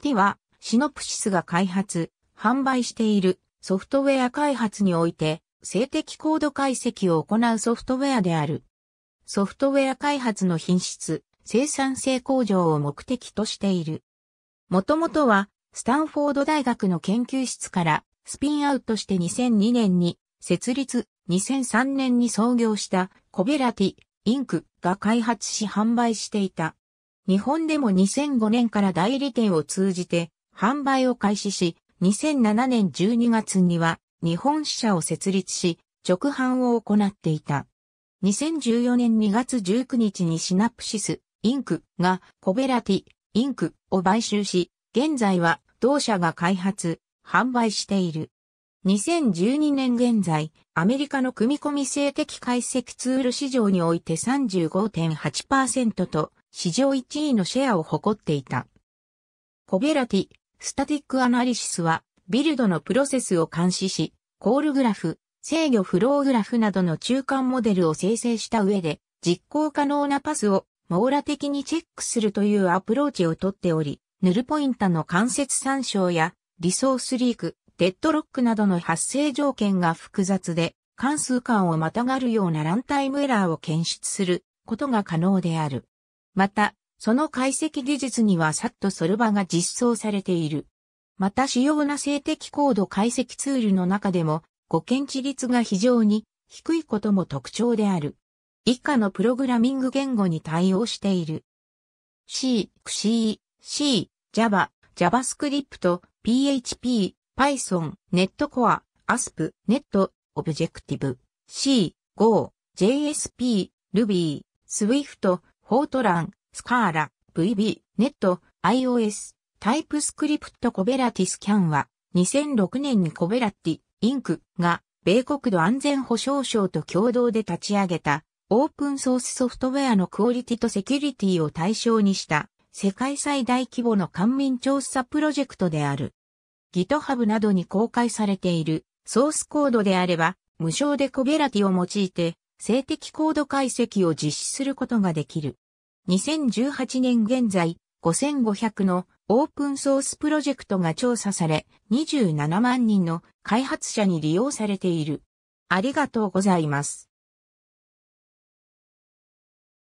では、シノプシスが開発、販売しているソフトウェア開発において、性的コード解析を行うソフトウェアである。ソフトウェア開発の品質、生産性向上を目的としている。もともとは、スタンフォード大学の研究室からスピンアウトして2002年に設立、2003年に創業したコベラティ、インクが開発し販売していた日本でも2005年から代理店を通じて販売を開始し、2007年12月には日本支社を設立し、直販を行っていた。2014年2月19日にシナプシス、インクがコベラティ、インクを買収し、現在は同社が開発、販売している。2012年現在、アメリカの組み込み性的解析ツール市場において35.8%と市場1位のシェアを誇っていた。コベラティ、スタティックアナリシスは、ビルドのプロセスを監視し、コールグラフ、制御フローグラフなどの中間モデルを生成した上で、実行可能なパスを網羅的にチェックするというアプローチをとっており、ヌルポインタの間接参照や、リソースリーク、デッドロックなどの発生条件が複雑で、関数間をまたがるようなランタイムエラーを検出することが可能である。また、その解析技術にはサットソルバが実装されている。また主要な性的コード解析ツールの中でも、語検知率が非常に低いことも特徴である。以下のプログラミング言語に対応している。C、C、C、Java、JavaScript、PHP、Python、NetCore、ASP、Net、Objective、C、Go、JSP、Ruby、Swift、フォートラン、スカーラ、VB、ネット、iOS、タイプスクリプトコベラティスキャンは、2006年にコベラティ、インクが、米国土安全保障省と共同で立ち上げた、オープンソースソフトウェアのクオリティとセキュリティを対象にした、世界最大規模の官民調査プロジェクトである。GitHub などに公開されているソースコードであれば、無償でコベラティを用いて性的コード解析を実施することができる。2018年現在、5500のオープンソースプロジェクトが調査され、27万人の開発者に利用されている。ありがとうございます。